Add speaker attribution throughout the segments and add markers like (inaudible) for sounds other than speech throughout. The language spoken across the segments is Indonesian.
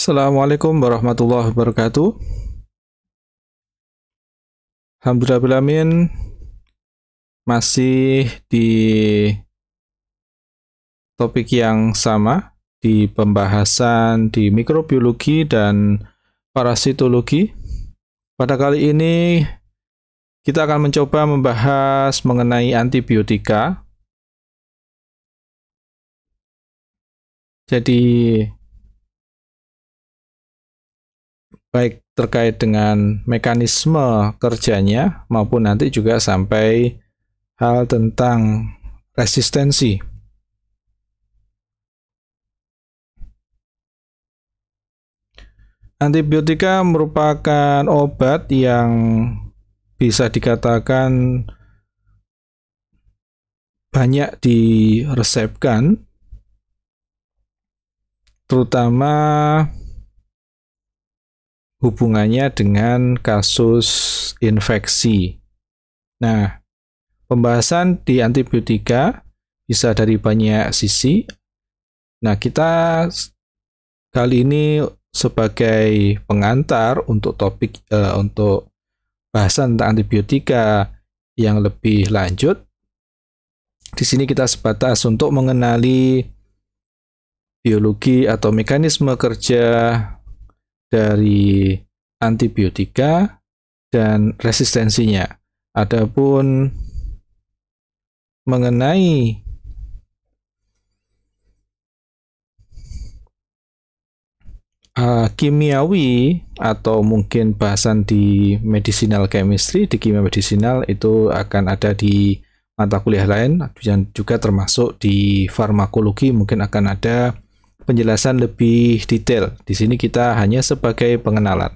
Speaker 1: Assalamualaikum warahmatullahi wabarakatuh. Alhamdulillah min. Masih di
Speaker 2: topik yang sama di pembahasan di mikrobiologi dan parasitologi. Pada kali ini kita akan
Speaker 1: mencoba membahas mengenai antibiotika. Jadi
Speaker 2: baik terkait dengan mekanisme kerjanya maupun nanti juga sampai hal tentang resistensi. Antibiotika merupakan obat yang bisa dikatakan banyak diresepkan terutama hubungannya dengan kasus infeksi. Nah, pembahasan di antibiotika bisa dari banyak sisi. Nah, kita kali ini sebagai pengantar untuk topik uh, untuk bahasan tentang antibiotika yang lebih lanjut. Di sini kita sebatas untuk mengenali biologi atau mekanisme kerja dari antibiotika dan resistensinya.
Speaker 1: Adapun mengenai uh,
Speaker 2: kimiawi atau mungkin bahasan di medicinal chemistry di kimia medicinal itu akan ada di mata kuliah lain dan juga termasuk di farmakologi mungkin akan ada penjelasan lebih detail. Di sini kita hanya sebagai
Speaker 1: pengenalan.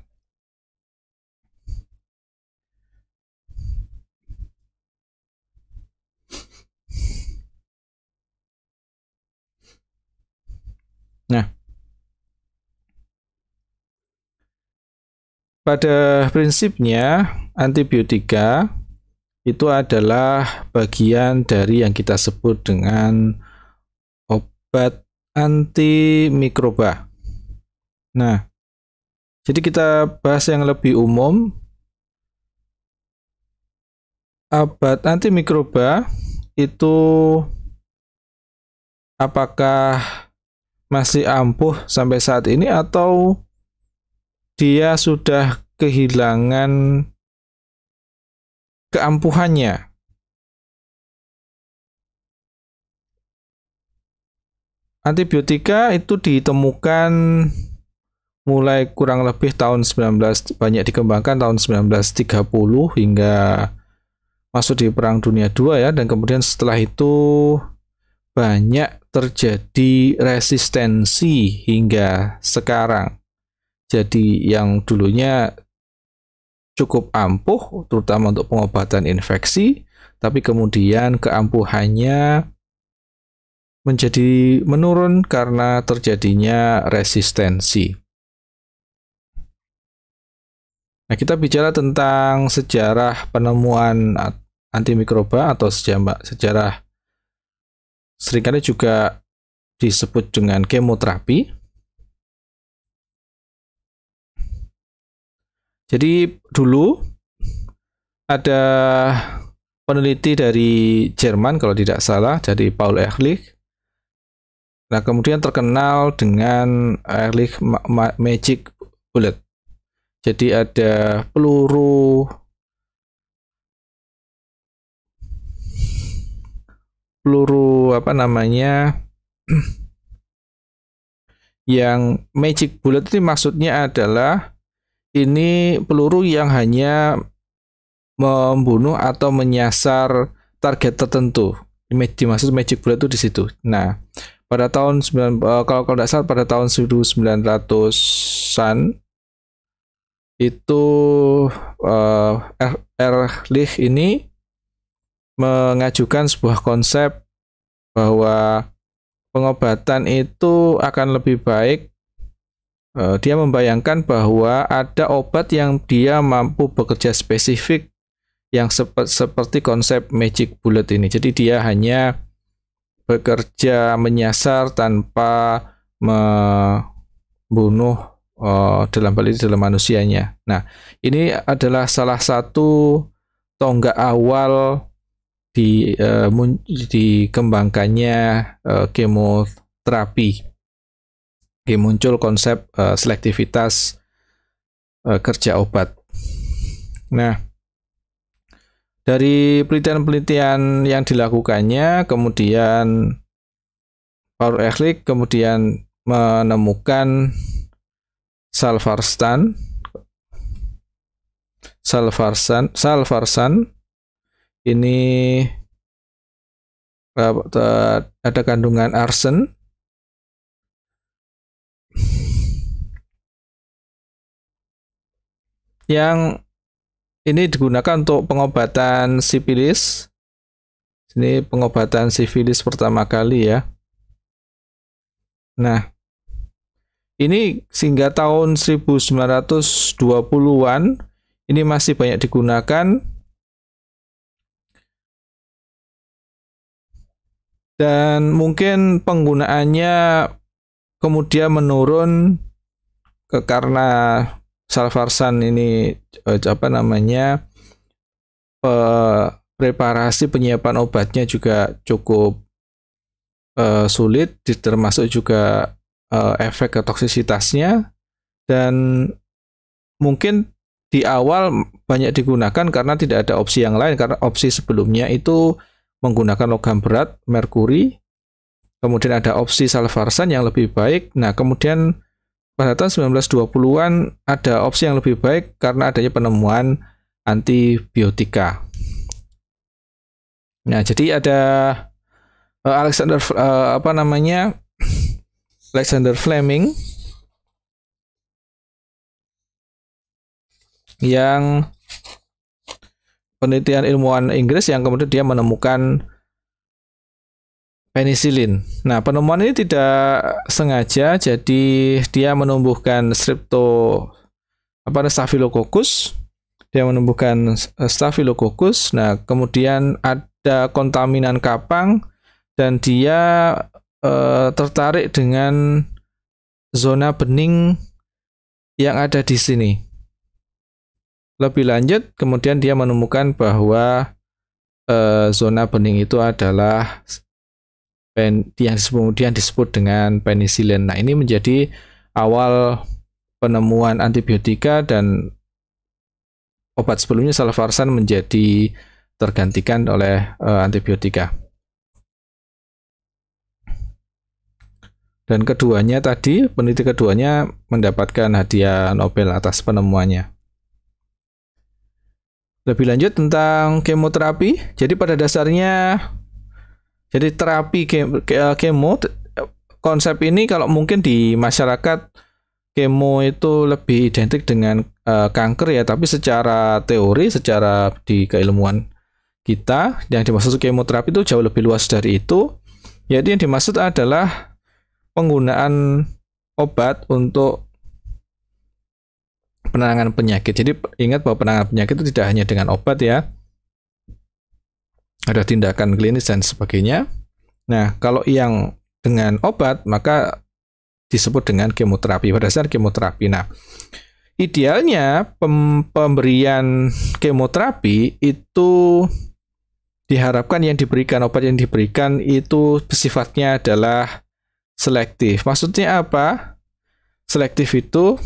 Speaker 1: Nah,
Speaker 2: pada prinsipnya antibiotika itu adalah bagian dari yang kita sebut dengan obat Antimikroba. Nah, jadi kita bahas yang lebih umum. abad antimikroba itu apakah masih ampuh sampai saat ini atau
Speaker 1: dia sudah kehilangan keampuhannya
Speaker 2: Antibiotika itu ditemukan mulai kurang lebih tahun 19 banyak dikembangkan tahun 1930 hingga masuk di Perang Dunia II ya dan kemudian setelah itu banyak terjadi resistensi hingga sekarang. Jadi yang dulunya cukup ampuh terutama untuk pengobatan infeksi tapi kemudian keampuhannya menjadi menurun karena terjadinya resistensi. Nah, kita bicara tentang sejarah penemuan antimikroba atau sejarah, sejarah seringkali juga disebut dengan kemoterapi. Jadi dulu ada peneliti dari Jerman kalau tidak salah dari Paul Ehrlich Nah, kemudian terkenal dengan Ehrlich Magic Bullet. Jadi ada
Speaker 1: peluru peluru
Speaker 2: apa namanya (clears throat) yang magic bullet ini maksudnya adalah ini peluru yang hanya membunuh atau menyasar target tertentu. Dimaksud magic bullet itu di situ. Nah, pada tahun 9 uh, eh, kalau kalau tidak salah pada tahun 1900-an itu uh, eh, Erlich ini mengajukan sebuah konsep bahwa pengobatan itu akan lebih baik eh, dia membayangkan bahwa ada obat yang dia mampu bekerja spesifik yang sep seperti konsep magic bullet ini. Jadi dia hanya bekerja menyasar tanpa membunuh uh, dalam balik dalam manusianya. Nah, ini adalah salah satu tonggak awal di uh, dikembangkannya uh, kemoterapi. muncul konsep uh, selektivitas uh, kerja obat. Nah, dari penelitian-penelitian yang dilakukannya kemudian Paul Ehrlich kemudian menemukan Salvarstan Salvarsan Salvarsan
Speaker 1: ini eh, ada kandungan arsen yang ini digunakan untuk pengobatan
Speaker 2: sifilis. Ini pengobatan sifilis pertama kali ya. Nah, ini sehingga tahun 1920-an ini masih banyak digunakan. Dan mungkin penggunaannya kemudian menurun ke karena Salvarsan ini eh, apa namanya eh, preparasi penyiapan obatnya juga cukup eh, sulit, termasuk juga eh, efek toksisitasnya dan mungkin di awal banyak digunakan karena tidak ada opsi yang lain karena opsi sebelumnya itu menggunakan logam berat merkuri kemudian ada opsi salvarsan yang lebih baik nah kemudian pada tahun 1920-an ada opsi yang lebih baik karena adanya penemuan antibiotika. Nah, jadi ada eh, Alexander eh, apa namanya? Alexander Fleming yang penelitian ilmuwan Inggris yang kemudian dia menemukan penisilin. Nah, penemuan ini tidak sengaja, jadi dia menumbuhkan strepto apa staphylococcus. Dia menumbuhkan eh, staphylococcus. Nah, kemudian ada kontaminan kapang dan dia eh, tertarik dengan zona bening yang ada di sini. Lebih lanjut, kemudian dia menemukan bahwa eh, zona bening itu adalah pen, yang kemudian disebut dengan penisilin. Nah ini menjadi awal penemuan antibiotika dan obat sebelumnya salvarsan menjadi tergantikan oleh e, antibiotika. Dan keduanya tadi, peneliti keduanya mendapatkan hadiah Nobel atas penemuannya. Lebih lanjut tentang kemoterapi. Jadi pada dasarnya jadi terapi eh, kemo konsep ini kalau mungkin di masyarakat kemo itu lebih identik dengan uh, kanker ya, tapi secara teori, secara di keilmuan kita yang dimaksud kemoterapi itu jauh lebih luas dari itu. Jadi yang dimaksud adalah penggunaan obat untuk penanganan penyakit. Jadi ingat bahwa penanganan penyakit itu tidak hanya dengan obat ya, ada tindakan klinis dan sebagainya. Nah, kalau yang dengan obat maka disebut dengan kemoterapi berdasarkan kemoterapi. Nah, idealnya pem pemberian kemoterapi itu diharapkan yang diberikan obat yang diberikan itu sifatnya adalah selektif. Maksudnya apa? Selektif itu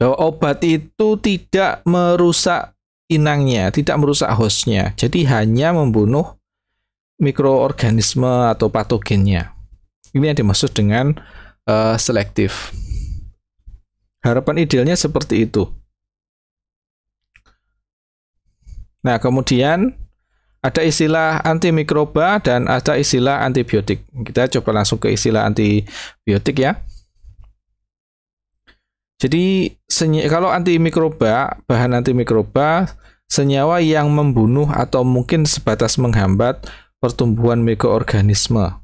Speaker 2: obat itu tidak merusak inangnya, tidak merusak hostnya. Jadi hanya membunuh mikroorganisme atau patogennya. Ini yang dimaksud dengan uh, selektif. Harapan idealnya seperti itu. Nah, kemudian ada istilah antimikroba dan ada istilah antibiotik. Kita coba langsung ke istilah antibiotik ya. Jadi kalau antimikroba, bahan antimikroba senyawa yang membunuh atau mungkin sebatas menghambat pertumbuhan mikroorganisme.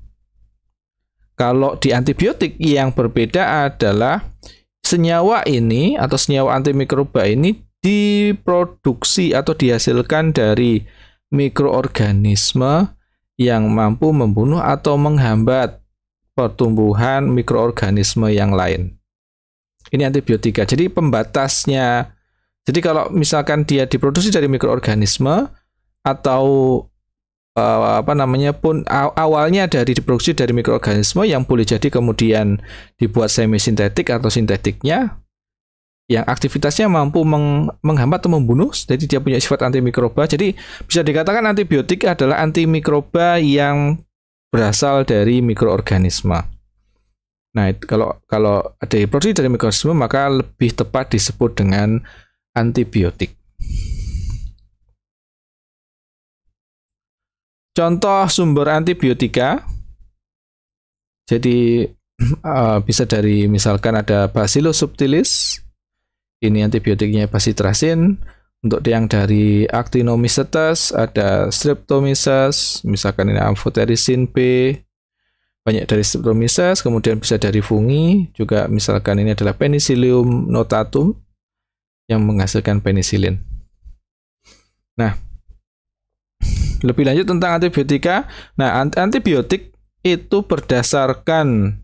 Speaker 2: Kalau di antibiotik yang berbeda adalah senyawa ini atau senyawa antimikroba ini diproduksi atau dihasilkan dari mikroorganisme yang mampu membunuh atau menghambat pertumbuhan mikroorganisme yang lain ini antibiotika. Jadi pembatasnya, jadi kalau misalkan dia diproduksi dari mikroorganisme atau uh, apa namanya pun awalnya dari diproduksi dari mikroorganisme yang boleh jadi kemudian dibuat semi sintetik atau sintetiknya yang aktivitasnya mampu meng menghambat atau membunuh, jadi dia punya sifat antimikroba. Jadi bisa dikatakan antibiotik adalah antimikroba yang berasal dari mikroorganisme. Nah, itu kalau kalau ada produksi dari mikroorganisme maka lebih tepat disebut dengan antibiotik. Contoh sumber antibiotika. Jadi uh, (clears throat) bisa dari misalkan ada Bacillus subtilis. Ini antibiotiknya bacitracin. Untuk yang dari Actinomycetes ada Streptomyces, misalkan ini amphotericin B, banyak dari Streptomyces, kemudian bisa dari fungi, juga misalkan ini adalah Penicillium notatum yang menghasilkan penicillin. Nah, lebih lanjut tentang antibiotika. Nah, antibiotik itu berdasarkan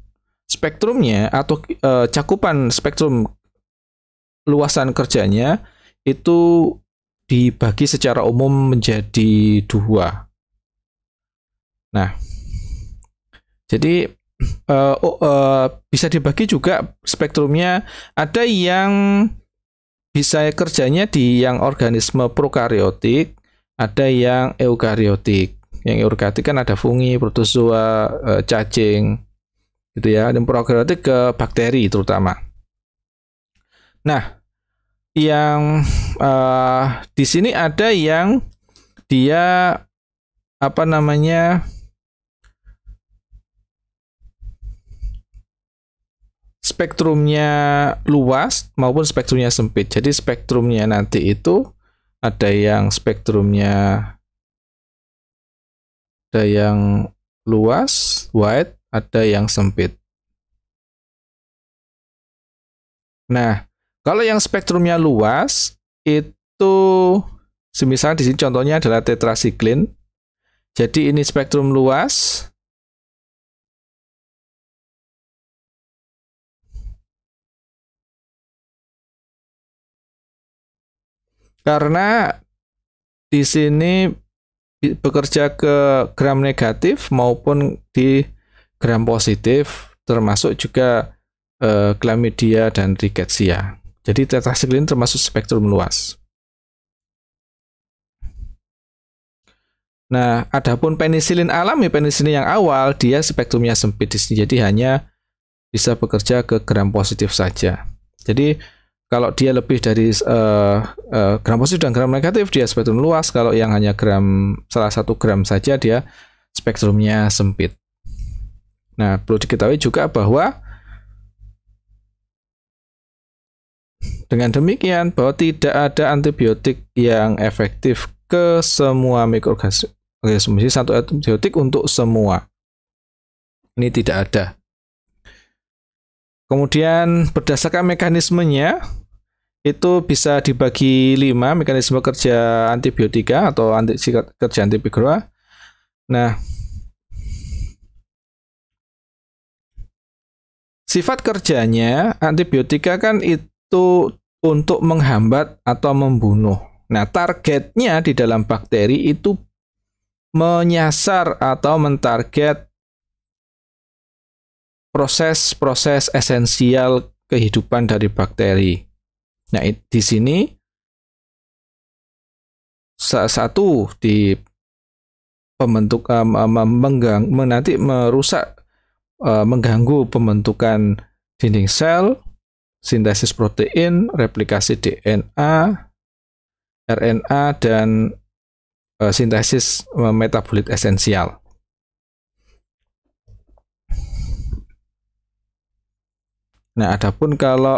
Speaker 2: spektrumnya atau e, cakupan spektrum luasan kerjanya itu dibagi secara umum menjadi dua. Nah, jadi uh, (clears throat) uh, bisa dibagi juga spektrumnya. Ada yang bisa kerjanya di yang organisme prokariotik, ada yang eukariotik. Yang eukariotik kan ada fungi, protozoa, uh, cacing, gitu ya. Dan prokariotik ke bakteri terutama. Nah, yang uh, di sini ada yang dia apa namanya spektrumnya luas maupun spektrumnya sempit. Jadi spektrumnya nanti itu ada yang spektrumnya
Speaker 1: ada yang luas, wide, ada yang sempit. Nah,
Speaker 2: kalau yang spektrumnya luas itu semisal di sini contohnya adalah
Speaker 1: tetrasiklin. Jadi ini spektrum luas, Karena di sini
Speaker 2: bekerja ke gram negatif maupun di gram positif termasuk juga klamidia eh, e, dan rickettsia. Jadi tetrasiklin termasuk spektrum luas. Nah, adapun penisilin alami, penisilin yang awal, dia spektrumnya sempit di sini, jadi hanya bisa bekerja ke gram positif saja. Jadi kalau dia lebih dari uh, uh, gram positif dan gram negatif dia spektrum luas kalau yang hanya gram salah satu gram saja dia spektrumnya sempit nah perlu diketahui juga bahwa dengan demikian bahwa tidak ada antibiotik yang efektif ke semua mikroorganisme satu antibiotik untuk semua ini tidak ada Kemudian berdasarkan mekanismenya itu bisa dibagi lima mekanisme kerja antibiotika atau anti, kerja antibiotika. Nah, sifat kerjanya antibiotika kan itu untuk menghambat atau membunuh. Nah, targetnya di dalam bakteri itu menyasar atau mentarget proses-proses esensial kehidupan dari bakteri. Nah, di sini satu di pembentuk eh, menggang, menanti merusak eh, mengganggu pembentukan dinding sel, sintesis protein, replikasi DNA, RNA dan eh, sintesis metabolit esensial.
Speaker 1: Nah, adapun kalau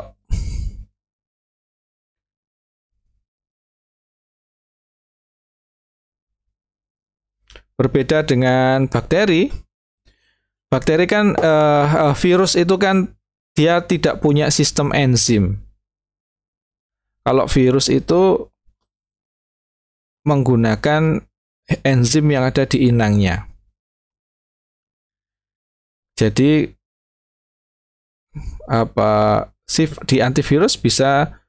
Speaker 1: berbeda dengan bakteri, bakteri
Speaker 2: kan uh, virus itu kan dia tidak punya sistem enzim.
Speaker 1: Kalau virus itu menggunakan enzim yang ada di inangnya.
Speaker 2: Jadi apa shift di antivirus bisa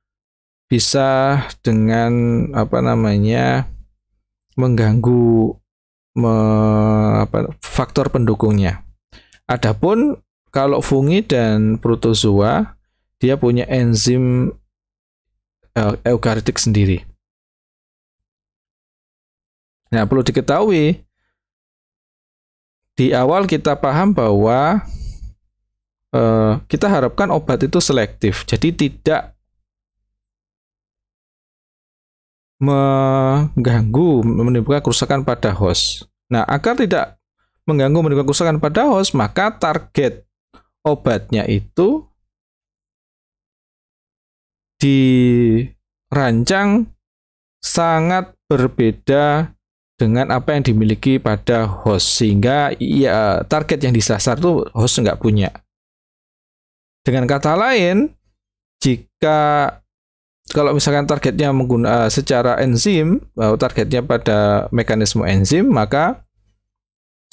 Speaker 2: bisa dengan apa namanya mengganggu me, apa, faktor pendukungnya. Adapun kalau fungi dan protozoa dia punya enzim
Speaker 1: uh, eh, eukariotik sendiri. Nah, perlu diketahui di awal kita paham bahwa
Speaker 2: Eh, kita harapkan obat itu selektif. Jadi tidak mengganggu menimbulkan kerusakan pada host. Nah, agar tidak mengganggu menimbulkan kerusakan pada host, maka target obatnya itu dirancang sangat berbeda dengan apa yang dimiliki pada host sehingga ya target yang disasar tuh host nggak punya. Dengan kata lain, jika kalau misalkan targetnya uh, secara enzim, eh, targetnya pada mekanisme enzim, maka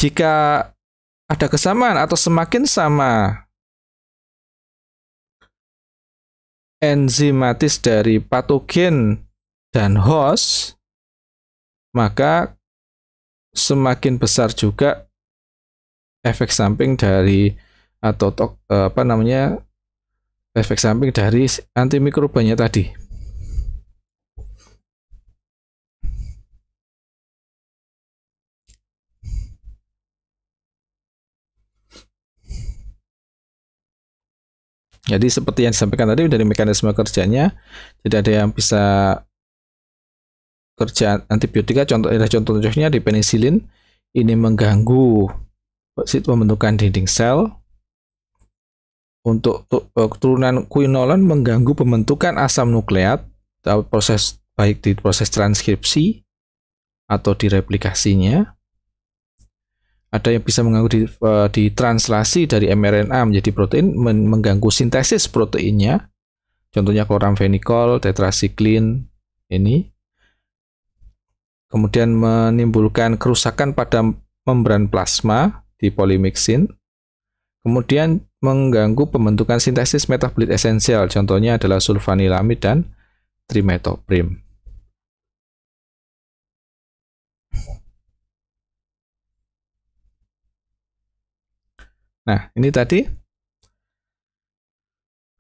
Speaker 2: jika ada kesamaan atau
Speaker 1: semakin sama enzimatis dari patogen dan host, maka
Speaker 2: semakin besar juga efek samping dari atau tok, eh, apa namanya efek samping dari antimikrobanya
Speaker 1: tadi. Jadi seperti yang disampaikan tadi dari mekanisme kerjanya,
Speaker 2: tidak ada yang bisa kerja antibiotika. Contoh, contoh contohnya di penisilin ini mengganggu pembentukan dinding sel, untuk eh, keturunan quinolon mengganggu pembentukan asam nukleat atau proses baik di proses transkripsi atau di replikasinya. Ada yang bisa mengganggu di, eh, di translasi dari mRNA menjadi protein mengganggu sintesis proteinnya. Contohnya chloramphenicol tetrasiklin ini. Kemudian menimbulkan kerusakan pada membran plasma di polimixin. Kemudian mengganggu pembentukan sintesis metabolit esensial, contohnya adalah sulfanilamid
Speaker 1: dan trimetoprim. Nah,
Speaker 2: ini tadi.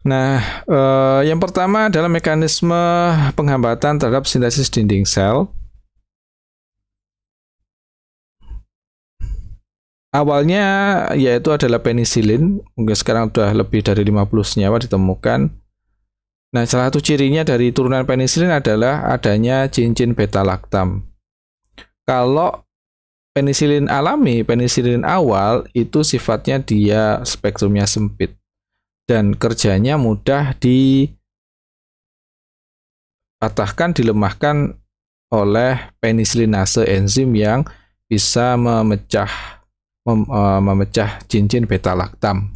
Speaker 2: Nah, eh, yang pertama adalah mekanisme penghambatan terhadap sintesis dinding sel. awalnya yaitu adalah penisilin mungkin sekarang sudah lebih dari 50 senyawa ditemukan nah salah satu cirinya dari turunan penisilin adalah adanya cincin beta laktam kalau penisilin alami penisilin awal itu sifatnya dia spektrumnya sempit dan kerjanya mudah di patahkan dilemahkan oleh penisilinase enzim yang bisa memecah mem, uh, memecah cincin beta laktam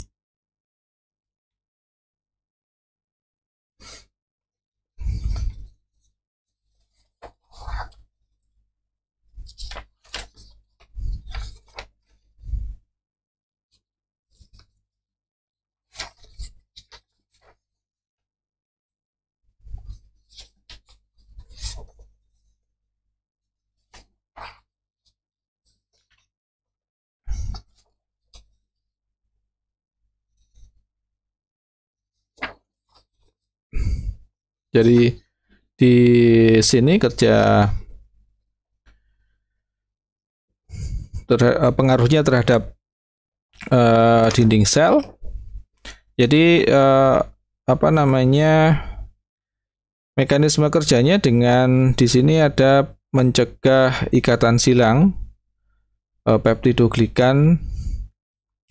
Speaker 2: Jadi di sini kerja ter eh, pengaruhnya terhadap uh, dinding sel. Jadi uh, apa namanya mekanisme kerjanya dengan di sini ada mencegah ikatan silang uh, peptidoglikan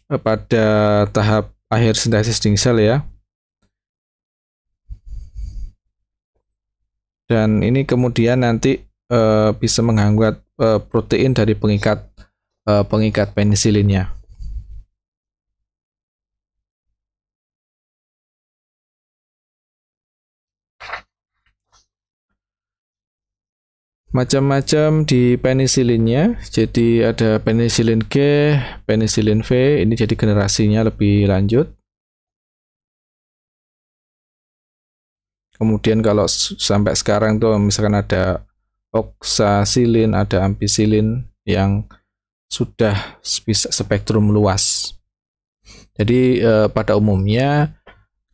Speaker 2: pada tahap akhir sintesis dinding sel ya. dan ini kemudian nanti e, bisa menghambat e,
Speaker 1: protein dari pengikat e, pengikat penisilinnya. macam-macam di
Speaker 2: penisilinnya jadi ada penisilin G, penisilin V ini jadi generasinya lebih lanjut Kemudian kalau sampai sekarang tuh misalkan ada oksasilin, ada ampisilin yang sudah spektrum luas. Jadi eh, pada umumnya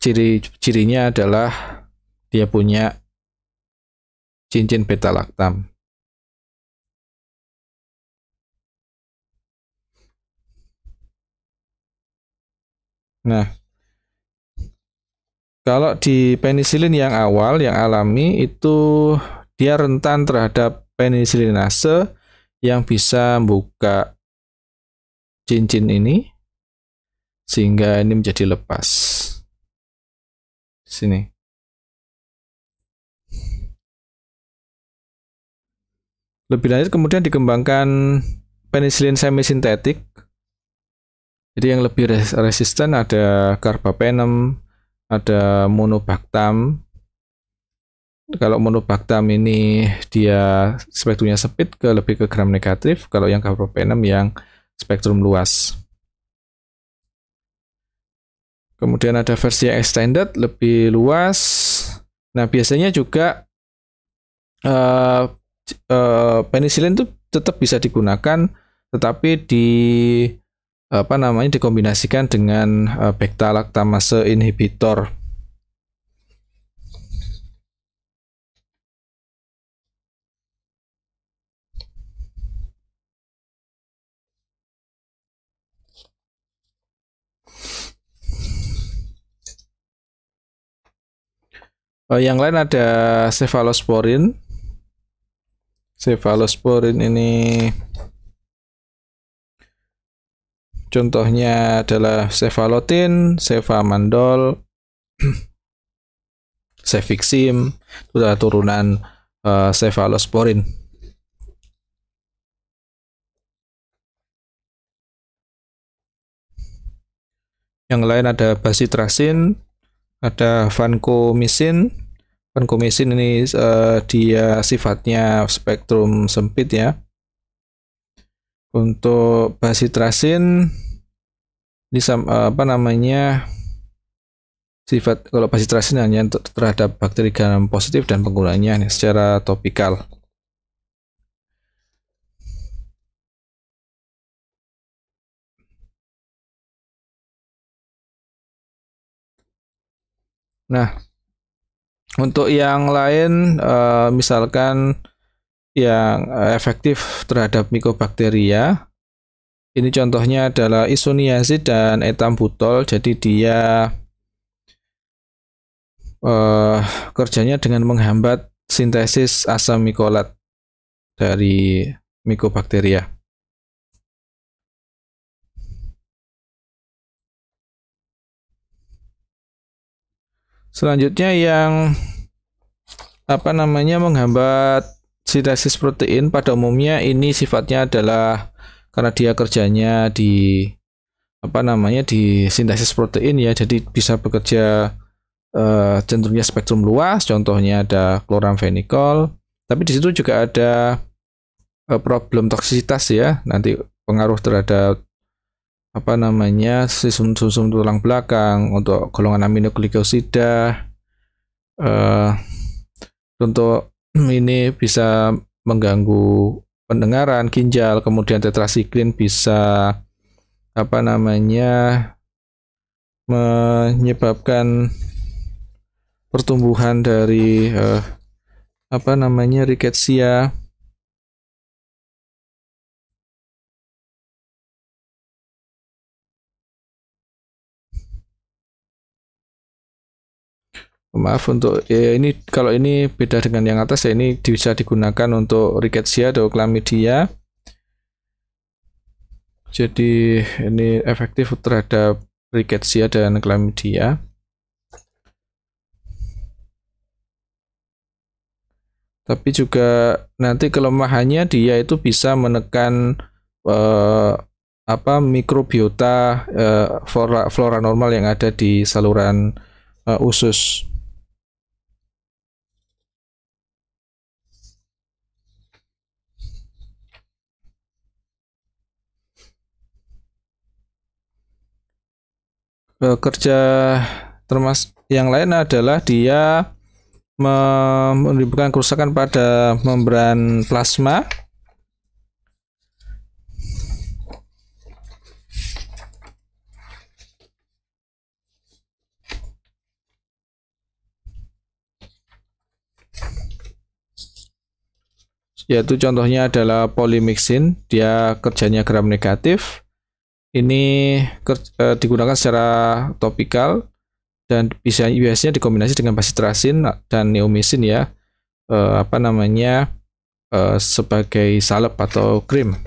Speaker 2: ciri-cirinya adalah dia
Speaker 1: punya cincin beta laktam. Nah, kalau di penisilin yang
Speaker 2: awal, yang alami, itu dia rentan terhadap penisilinase
Speaker 1: yang bisa membuka cincin ini sehingga ini menjadi lepas. Sini. Lebih lanjut kemudian
Speaker 2: dikembangkan penisilin semisintetik. Jadi yang lebih resisten ada carbapenem, ada monobaktam. Kalau monobaktam ini dia spektrumnya sempit ke lebih ke gram negatif, kalau yang carbapenem yang spektrum luas. Kemudian ada versi yang extended lebih luas. Nah, biasanya juga uh, uh, penicillin itu tetap bisa digunakan tetapi di apa namanya dikombinasikan dengan uh, eh, beta laktamase inhibitor. Uh, yang lain ada cefalosporin. Cefalosporin ini Contohnya adalah cefalotin, cefamandol, (clears throat) cefixim,
Speaker 1: itu adalah turunan uh, cefalosporin. Yang lain ada basitrasin, ada vancomisin.
Speaker 2: Vancomisin ini uh, dia sifatnya spektrum sempit ya untuk basitrasin ini sama, eh, apa namanya sifat kalau basitrasin hanya terhadap bakteri
Speaker 1: gram positif dan penggunaannya ini secara topikal. Nah,
Speaker 2: untuk yang lain eh, misalkan yang eh, efektif terhadap mikobakteria. Ini contohnya adalah isoniazid dan etambutol. Jadi dia uh, kerjanya dengan menghambat sintesis asam mikolat dari
Speaker 1: mikobakteria. Selanjutnya yang
Speaker 2: apa namanya menghambat sintesis protein pada umumnya ini sifatnya adalah karena dia kerjanya di apa namanya di sintesis protein ya jadi bisa bekerja eh, cenderungnya spektrum luas contohnya ada chloramphenicol tapi di situ juga ada eh, problem toksisitas ya nanti pengaruh terhadap apa namanya sistem susun tulang belakang untuk golongan aminoglikosida eh, untuk Hmm, ini bisa mengganggu pendengaran, ginjal, kemudian tetrasiklin bisa apa namanya menyebabkan pertumbuhan dari
Speaker 1: eh, apa namanya riketsia maaf untuk ya ini
Speaker 2: kalau ini beda dengan yang atas ya ini bisa digunakan untuk rickettsia atau chlamydia jadi ini efektif terhadap rickettsia dan chlamydia tapi juga nanti kelemahannya dia itu bisa menekan eh, apa mikrobiota eh, flora, flora normal yang ada di saluran eh, usus kerja termas yang lain adalah dia menimbulkan kerusakan pada membran plasma yaitu contohnya adalah polimixin dia kerjanya gram negatif ini eh, digunakan secara topikal dan bisa biasanya dikombinasi dengan basitrasin dan neomisin ya. Eh, apa namanya? Eh, sebagai salep atau
Speaker 1: krim.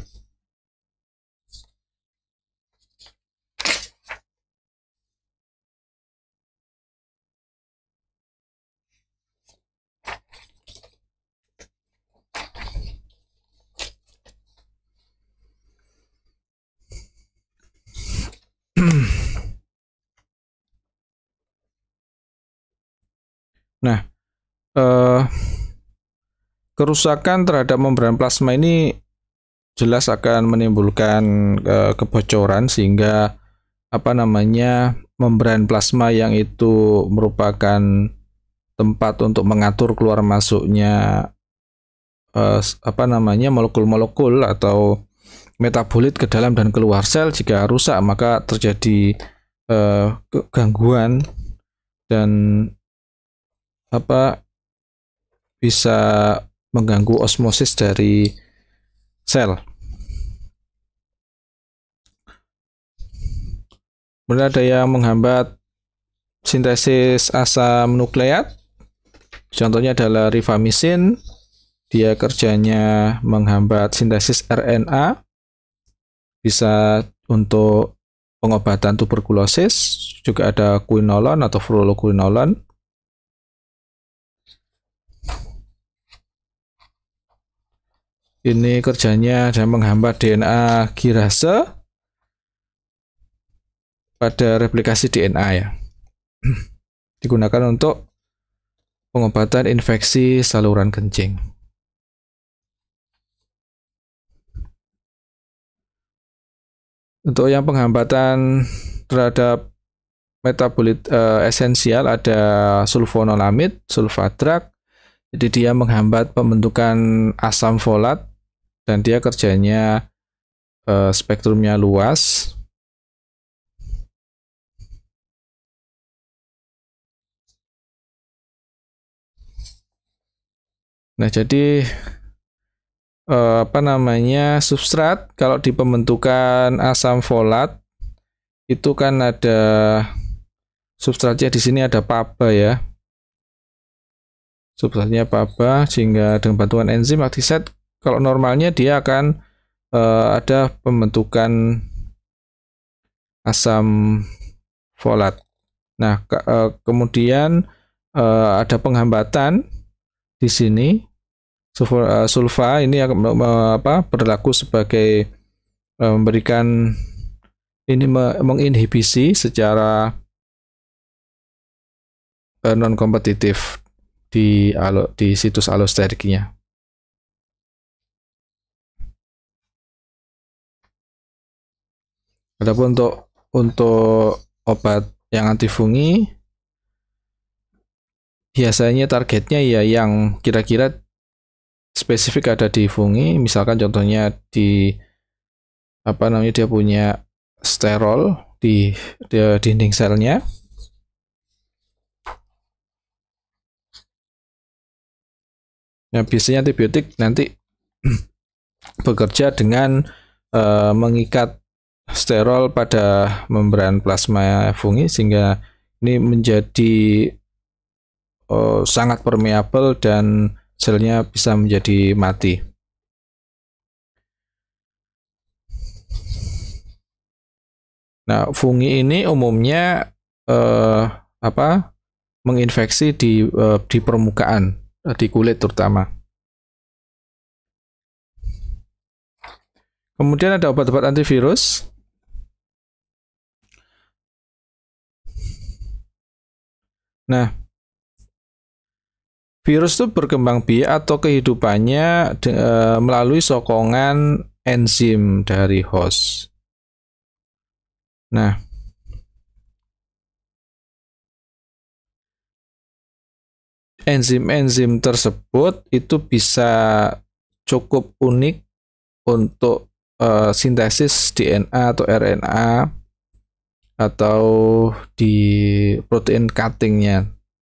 Speaker 1: Nah,
Speaker 2: eh, kerusakan terhadap membran plasma ini jelas akan menimbulkan eh, kebocoran sehingga apa namanya membran plasma yang itu merupakan tempat untuk mengatur keluar masuknya eh, apa namanya molekul-molekul atau metabolit ke dalam dan keluar sel jika rusak maka terjadi eh, gangguan dan apa bisa mengganggu osmosis dari sel. Kemudian ada yang menghambat sintesis asam nukleat. Contohnya adalah rifamisin. Dia kerjanya menghambat sintesis RNA. Bisa untuk pengobatan tuberkulosis. Juga ada quinolon atau fluoroquinolon ini kerjanya dan menghambat DNA girase pada replikasi DNA ya. (clears throat) Digunakan untuk pengobatan
Speaker 1: infeksi saluran kencing. Untuk yang penghambatan terhadap
Speaker 2: metabolit eh, esensial ada sulfonolamid, sulfadrak. Jadi dia menghambat pembentukan asam folat dan dia
Speaker 1: kerjanya uh, spektrumnya luas Nah, jadi eh, apa namanya
Speaker 2: substrat kalau di pembentukan asam folat itu kan ada substratnya di sini ada paba ya. Substratnya paba sehingga dengan bantuan enzim aktiset kalau normalnya dia akan uh, ada pembentukan asam folat. Nah, ke, uh, kemudian uh, ada penghambatan di sini sulfa, ini apa berlaku sebagai memberikan ini menginhibisi
Speaker 1: secara non kompetitif di di situs alosteriknya ataupun untuk untuk obat yang anti fungi biasanya targetnya
Speaker 2: ya yang kira-kira spesifik ada di fungi misalkan contohnya di apa namanya dia punya sterol di, di dinding selnya Nah, biasanya antibiotik nanti (clears throat) bekerja dengan e, mengikat sterol pada membran plasma fungi sehingga ini menjadi oh, sangat permeabel dan selnya bisa menjadi mati. Nah, fungi ini umumnya eh, apa? menginfeksi di eh, di permukaan,
Speaker 1: eh, di kulit terutama. Kemudian ada obat-obat antivirus. Nah,
Speaker 2: virus itu berkembang biak atau kehidupannya de, e, melalui sokongan
Speaker 1: enzim dari host. Nah, enzim-enzim tersebut itu bisa cukup unik
Speaker 2: untuk e, sintesis DNA atau RNA atau di protein cuttingnya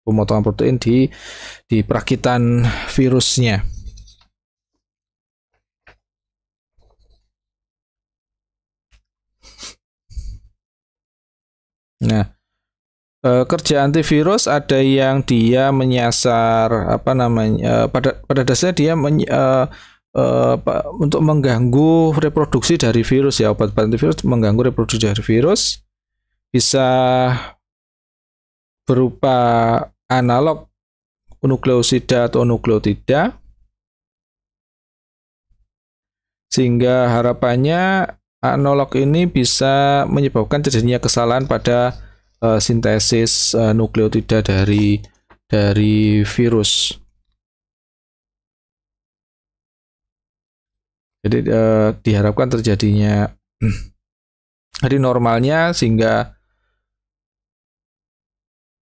Speaker 2: pemotongan protein di di
Speaker 1: perakitan virusnya
Speaker 2: nah eh, kerja antivirus ada yang dia menyasar apa namanya eh, pada pada dasarnya dia men, uh, uh, untuk mengganggu reproduksi dari virus ya obat-obat antivirus mengganggu reproduksi dari virus bisa berupa analog nukleosida atau nukleotida sehingga harapannya analog ini bisa menyebabkan terjadinya kesalahan pada uh, sintesis uh, nukleotida dari dari virus. Jadi uh, diharapkan terjadinya jadi (clears throat) normalnya sehingga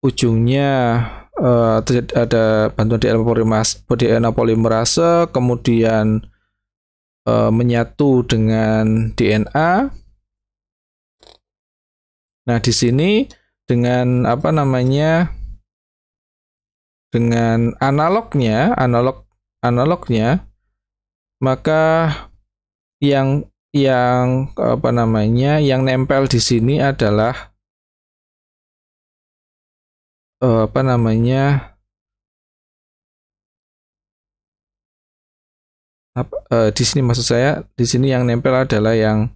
Speaker 2: ujungnya uh, ada bantuan DNA polimerase, DNA polimerase kemudian uh, menyatu dengan DNA. Nah, di sini dengan apa namanya? dengan analognya, analog analognya maka yang yang apa namanya? yang nempel di sini adalah
Speaker 1: uh, apa namanya apa, uh, di sini maksud saya di
Speaker 2: sini yang nempel adalah yang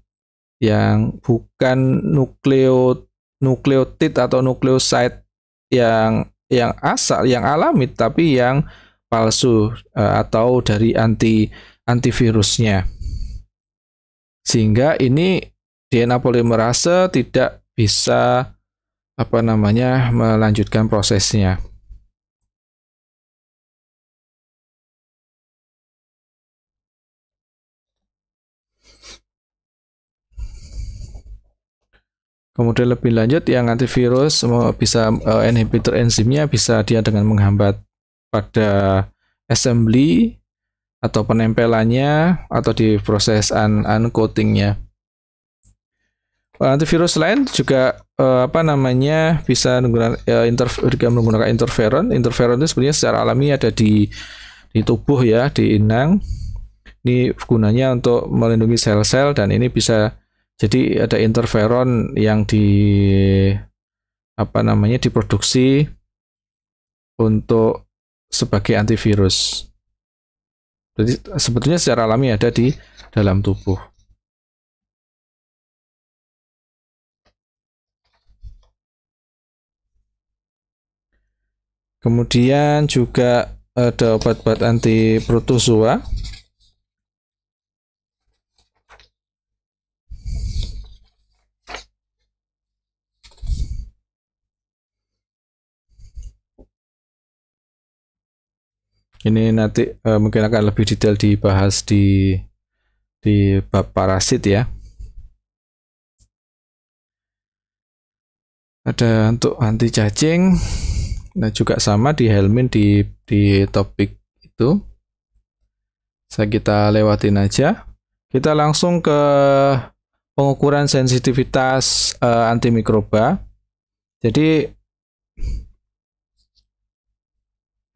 Speaker 2: yang bukan nukleo nukleotid atau nukleoside yang yang asal yang alami tapi yang palsu uh, atau dari anti antivirusnya sehingga ini DNA polimerase tidak bisa
Speaker 1: apa namanya melanjutkan prosesnya. Kemudian lebih lanjut
Speaker 2: yang antivirus bisa uh, inhibitor enzimnya bisa dia dengan menghambat pada assembly atau penempelannya atau di proses un uncoatingnya. Eh, antivirus lain juga uh, apa namanya bisa menggunakan uh, interf menggunakan interferon. Interferon itu sebenarnya secara alami ada di di tubuh ya, di inang. Ini gunanya untuk melindungi sel-sel dan ini bisa jadi ada interferon yang di apa namanya diproduksi untuk sebagai
Speaker 1: antivirus. Jadi sebetulnya secara alami ada di dalam tubuh. Kemudian juga
Speaker 2: ada obat-obat anti protozoa. Ini nanti eh, mungkin akan lebih detail dibahas di di bab parasit ya. Ada untuk anti cacing. Nah, juga sama di Helmin di di topik itu. Saya kita lewatin aja. Kita langsung ke pengukuran sensitivitas uh, antimikroba. Jadi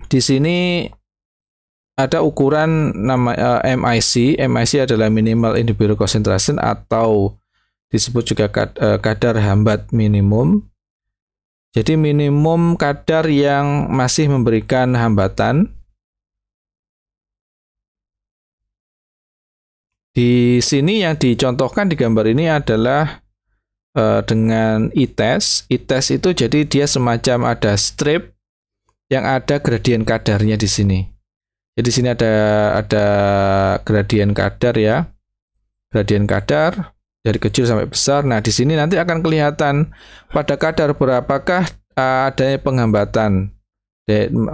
Speaker 2: di sini ada ukuran nama uh, eh, MIC. MIC adalah minimal individual concentration atau disebut juga eh, kadar hambat minimum. Jadi minimum kadar yang masih memberikan hambatan Di sini yang dicontohkan di gambar ini adalah e, dengan ites. E ites e itu jadi dia semacam ada strip yang ada gradien kadarnya di sini. Jadi di sini ada ada gradien kadar ya. Gradien kadar dari kecil sampai besar. Nah, di sini nanti akan kelihatan pada kadar berapakah eh, adanya penghambatan.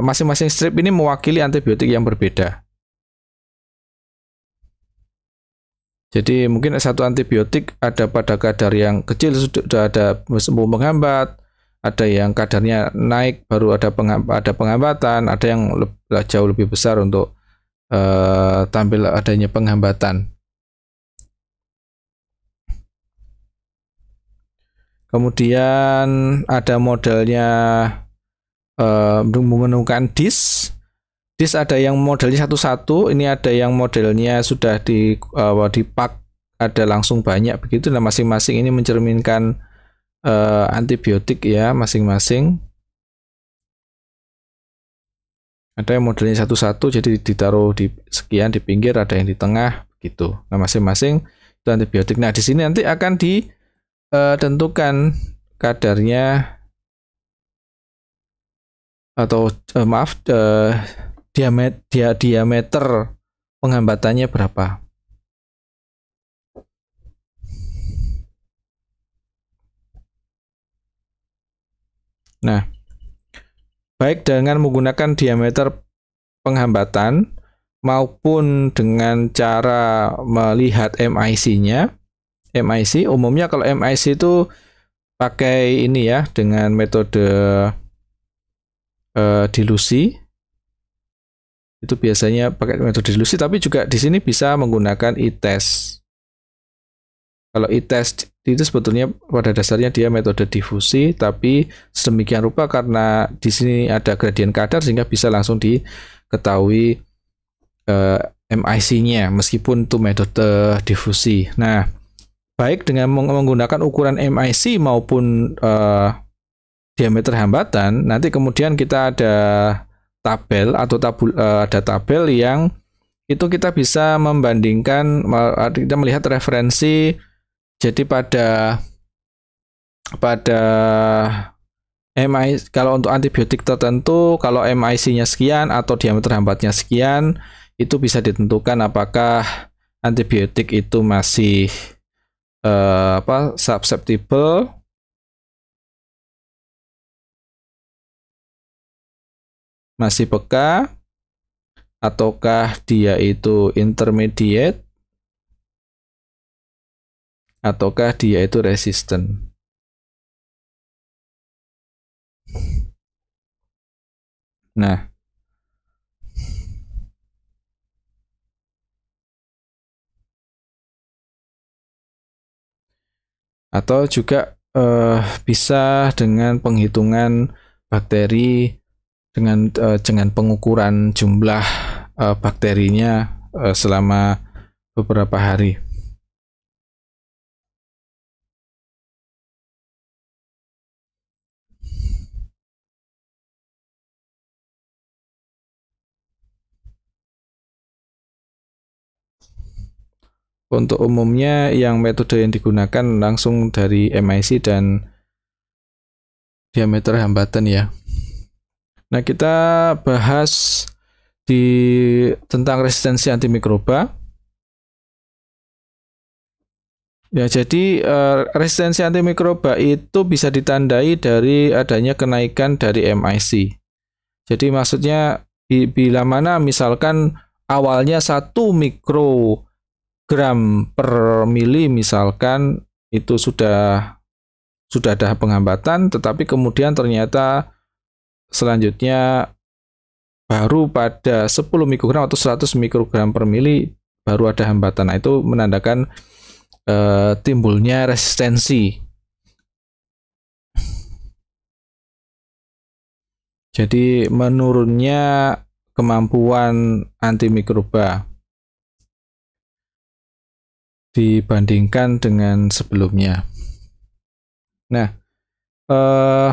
Speaker 2: Masing-masing strip ini mewakili antibiotik yang berbeda. Jadi mungkin satu antibiotik ada pada kadar yang kecil sudah ada sembuh menghambat, ada yang kadarnya naik baru ada ada penghambatan, ada yang jauh lebih besar untuk uh, tampil adanya penghambatan. Kemudian ada modelnya uh, menggunakan disk. Disk ada yang modelnya satu-satu, ini ada yang modelnya sudah di uh, dipak ada langsung banyak begitu. Nah, masing-masing ini mencerminkan uh, antibiotik ya masing-masing. Ada yang modelnya satu-satu, jadi ditaruh di sekian di pinggir, ada yang di tengah, begitu Nah, masing-masing itu antibiotik. Nah, di sini nanti akan di uh, tentukan kadarnya atau uh, maaf uh, diamet, dia, diameter penghambatannya berapa. Nah, baik dengan menggunakan diameter penghambatan maupun dengan cara melihat MIC-nya, MIC. Umumnya kalau MIC itu pakai ini ya dengan metode uh, dilusi. Itu biasanya pakai metode dilusi tapi juga di sini bisa menggunakan e-test. Kalau e-test itu sebetulnya pada dasarnya dia metode difusi tapi sedemikian rupa karena di sini ada gradien kadar sehingga bisa langsung diketahui uh, eh, MIC-nya meskipun itu metode eh, difusi. Nah, baik dengan menggunakan ukuran MIC maupun uh, diameter hambatan, nanti kemudian kita ada tabel atau tabul, uh, ada tabel yang itu kita bisa membandingkan kita melihat referensi jadi pada pada MI kalau untuk antibiotik tertentu kalau MIC-nya sekian atau diameter hambatnya sekian itu bisa ditentukan apakah antibiotik itu
Speaker 1: masih uh, apa susceptible masih peka ataukah dia itu intermediate ataukah dia itu resisten nah atau juga eh, bisa
Speaker 2: dengan penghitungan bakteri dengan eh, dengan pengukuran
Speaker 1: jumlah eh, bakterinya eh, selama beberapa hari. untuk
Speaker 2: umumnya yang metode yang digunakan langsung dari MIC dan diameter hambatan ya. Nah, kita bahas di tentang resistensi antimikroba. Ya, jadi eh, resistensi antimikroba itu bisa ditandai dari adanya kenaikan dari MIC. Jadi maksudnya bila mana misalkan awalnya satu mikro gram per mili misalkan itu sudah sudah ada penghambatan tetapi kemudian ternyata selanjutnya baru pada 10 mikrogram atau 100 mikrogram per mili baru ada hambatan. Nah, itu menandakan e, timbulnya resistensi.
Speaker 1: Jadi menurunnya kemampuan antimikroba dibandingkan dengan sebelumnya. Nah, eh,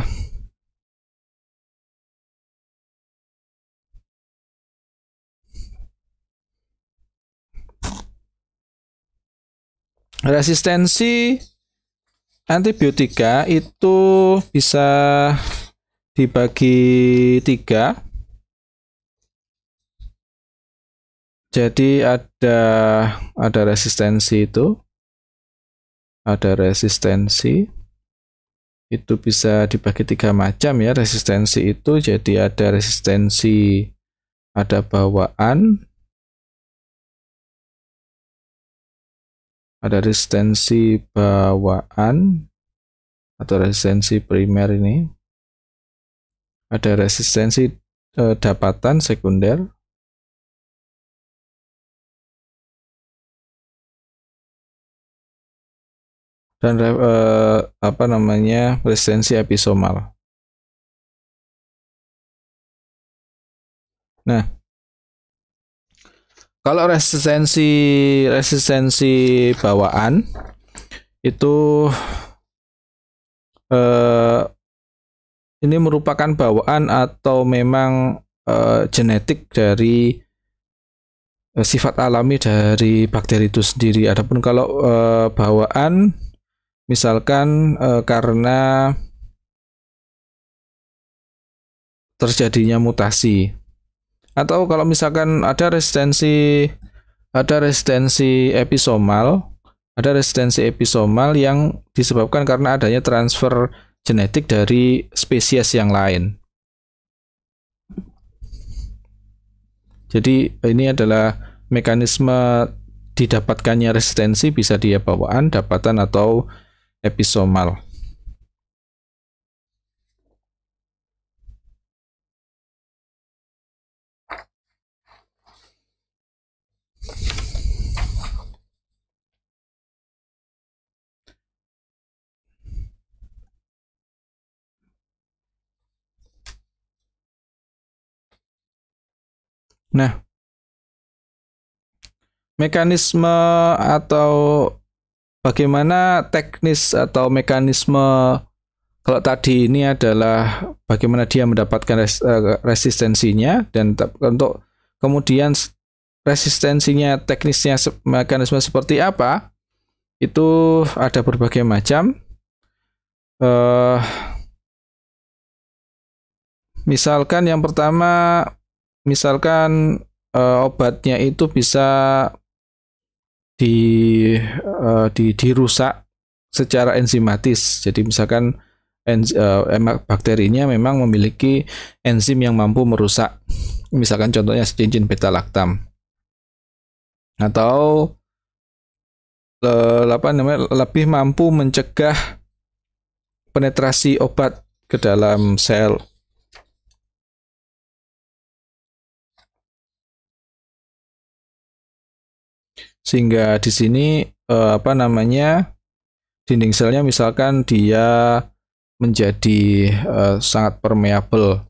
Speaker 2: resistensi antibiotika itu bisa dibagi tiga Jadi ada ada resistensi itu. Ada resistensi. Itu bisa dibagi tiga macam ya resistensi itu. Jadi ada resistensi
Speaker 1: ada bawaan, ada resistensi bawaan atau resistensi primer ini ada resistensi eh, dapatan sekunder dan uh, apa namanya resistensi episomal. Nah, kalau resistensi resistensi
Speaker 2: bawaan itu uh, ini merupakan bawaan atau memang uh, genetik dari uh, sifat alami dari bakteri itu sendiri. Adapun kalau uh, bawaan Misalkan e, karena terjadinya mutasi. Atau kalau misalkan ada resistensi ada resistensi episomal, ada resistensi episomal yang disebabkan karena adanya transfer genetik dari spesies yang lain. Jadi ini adalah mekanisme didapatkannya resistensi
Speaker 1: bisa dia bawaan, dapatan atau episomal. Nah, mekanisme atau
Speaker 2: bagaimana teknis atau mekanisme kalau tadi ini adalah bagaimana dia mendapatkan res, eh, resistensinya dan untuk kemudian resistensinya teknisnya mekanisme seperti apa itu ada berbagai macam uh, misalkan yang pertama misalkan uh, obatnya itu bisa di uh, di dirusak secara enzimatis. Jadi misalkan enzim, eh, uh, bakterinya memang memiliki enzim yang mampu merusak. Misalkan contohnya cincin beta laktam atau le, eh, apa namanya lebih mampu mencegah penetrasi obat
Speaker 1: ke dalam sel sehingga di sini
Speaker 2: eh, apa namanya dinding selnya misalkan dia menjadi eh, sangat permeable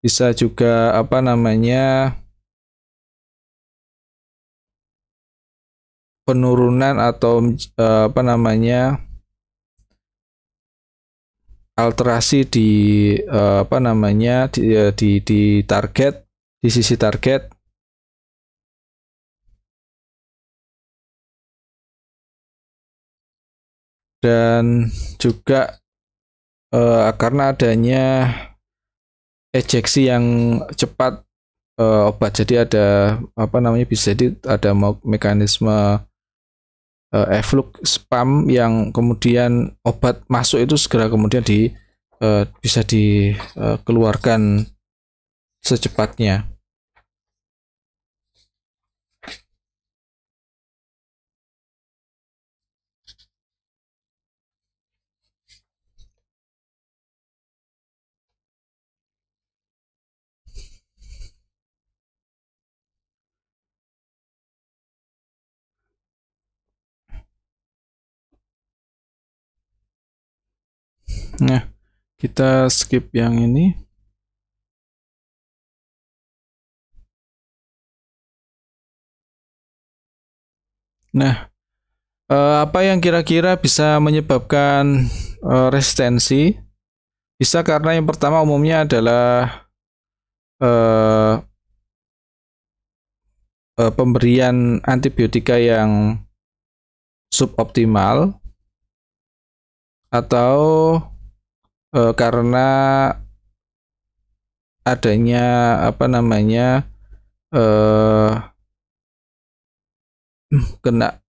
Speaker 1: bisa juga apa namanya penurunan atau eh, apa namanya alterasi di eh, apa namanya di, eh, di di target di sisi target dan juga uh, karena adanya
Speaker 2: ejeksi yang cepat uh, obat jadi ada apa namanya bisa jadi ada mekanisme uh, efflux spam yang kemudian obat masuk itu segera kemudian di uh, bisa
Speaker 1: dikeluarkan uh, secepatnya. Nah, kita skip yang ini. Nah, eh, apa yang kira-kira
Speaker 2: bisa menyebabkan eh, resistensi? Bisa karena yang pertama umumnya adalah eh, pemberian antibiotika yang suboptimal atau eh, karena adanya apa namanya eh, (clears throat) kena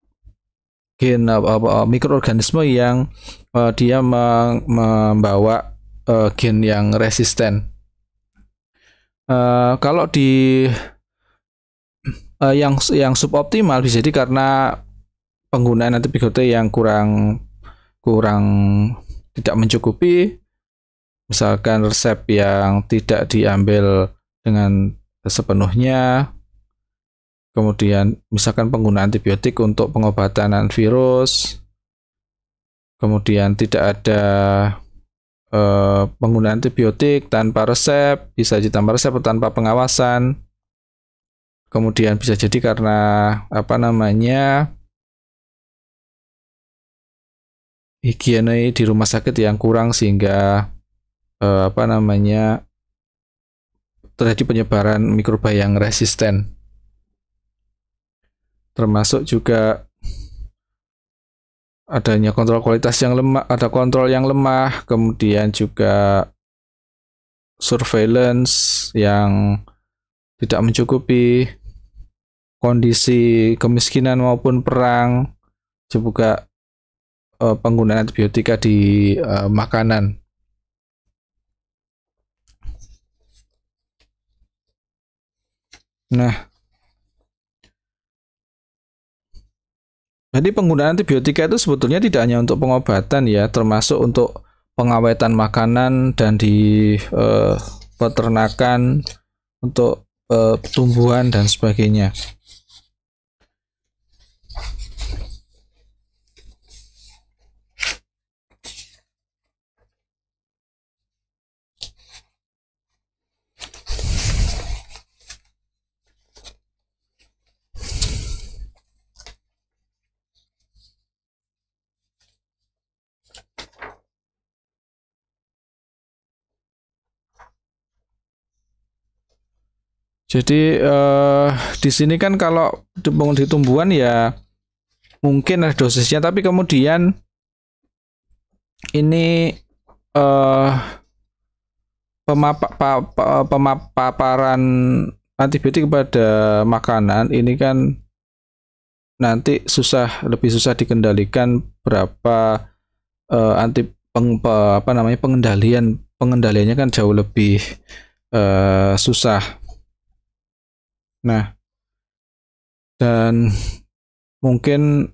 Speaker 2: gen apa, apa eh, mikroorganisme yang uh, dia membawa uh, gen yang resisten. Uh, kalau di uh, (clears throat) yang yang suboptimal bisa jadi karena penggunaan antibiotik yang kurang kurang tidak mencukupi misalkan resep yang tidak diambil dengan sepenuhnya kemudian misalkan pengguna antibiotik untuk pengobatan virus, kemudian tidak ada eh, pengguna antibiotik tanpa resep, bisa jadi tanpa resep tanpa pengawasan, kemudian bisa jadi karena apa namanya higiene di rumah sakit yang kurang sehingga eh, apa namanya terjadi penyebaran mikroba yang resisten termasuk juga adanya kontrol kualitas yang lemah, ada kontrol yang lemah, kemudian juga surveillance yang tidak mencukupi kondisi kemiskinan maupun perang juga eh, penggunaan antibiotika di eh, makanan. Nah, Jadi penggunaan antibiotika itu sebetulnya tidak hanya untuk pengobatan ya, termasuk untuk pengawetan makanan dan di eh, peternakan untuk eh, tumbuhan dan sebagainya.
Speaker 1: Jadi eh, di sini
Speaker 2: kan kalau di tumbuhan ya mungkin ada dosisnya, tapi kemudian ini eh, pemapa, pa, pa, pemaparan antibiotik kepada makanan ini kan nanti susah lebih susah dikendalikan berapa eh, anti peng, apa namanya pengendalian pengendaliannya kan jauh lebih eh, susah Nah, dan mungkin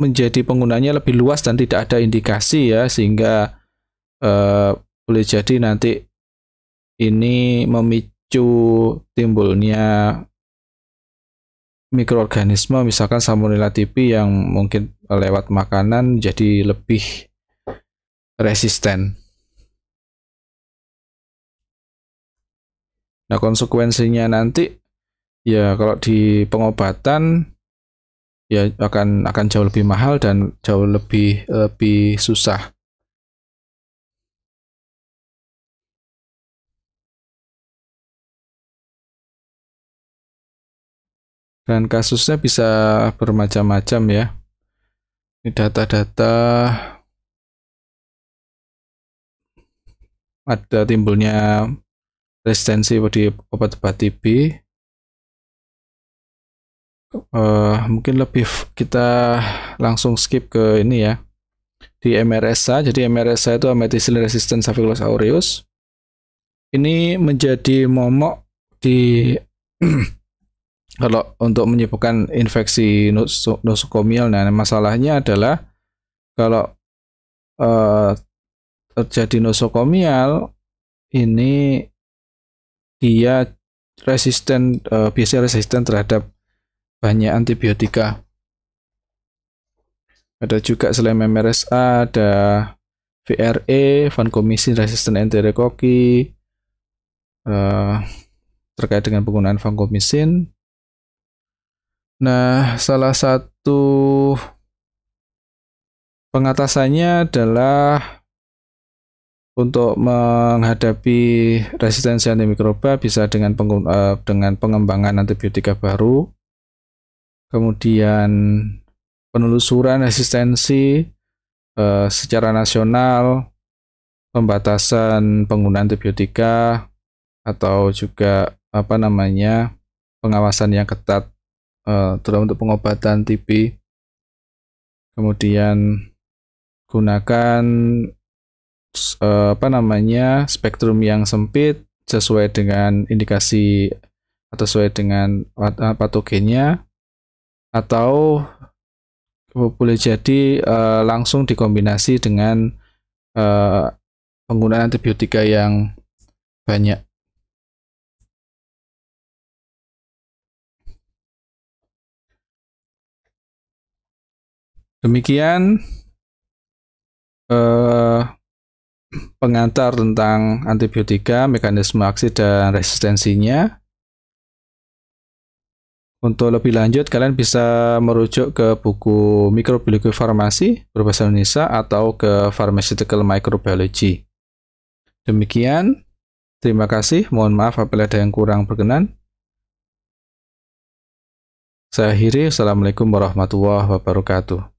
Speaker 2: menjadi penggunanya lebih luas dan tidak ada indikasi ya sehingga eh, boleh jadi nanti ini memicu timbulnya mikroorganisme misalkan salmonella tipi yang mungkin lewat makanan
Speaker 1: jadi lebih resisten. Nah, konsekuensinya nanti ya kalau di pengobatan ya akan akan jauh lebih mahal dan jauh lebih lebih susah. Dan kasusnya bisa bermacam-macam ya. Ini data-data ada timbulnya resistensi di obat-obat TB,
Speaker 2: uh, mungkin lebih kita langsung skip ke ini ya di MRSA jadi MRSA itu amethysin resistant Staphylococcus aureus ini menjadi momok di (clears throat) kalau untuk menyebabkan infeksi nosokomial nah masalahnya adalah kalau uh, terjadi nosokomial ini dia resisten uh, biasanya resisten terhadap banyak antibiotika. Ada juga selain MRSA, ada VRE, vancomycin resistant enterococci, eh, terkait dengan penggunaan vancomycin. Nah, salah satu pengatasannya adalah untuk menghadapi resistensi antimikroba bisa dengan eh, dengan pengembangan antibiotika baru kemudian penelusuran resistensi eh, secara nasional, pembatasan penggunaan antibiotika atau juga apa namanya pengawasan yang ketat eh, terutama untuk pengobatan TB. Kemudian gunakan eh, apa namanya spektrum yang sempit sesuai dengan indikasi atau sesuai dengan patogennya atau boleh jadi uh, langsung
Speaker 1: dikombinasi dengan uh, penggunaan antibiotika yang banyak. Demikian eh, pengantar tentang antibiotika,
Speaker 2: mekanisme aksi dan resistensinya. Untuk lebih lanjut, kalian bisa merujuk ke buku Mikrobiologi Farmasi berbahasa Indonesia atau ke Pharmaceutical Microbiology. Demikian, terima kasih. Mohon maaf apabila ada yang kurang berkenan.
Speaker 1: Saya akhiri, Assalamualaikum warahmatullahi wabarakatuh.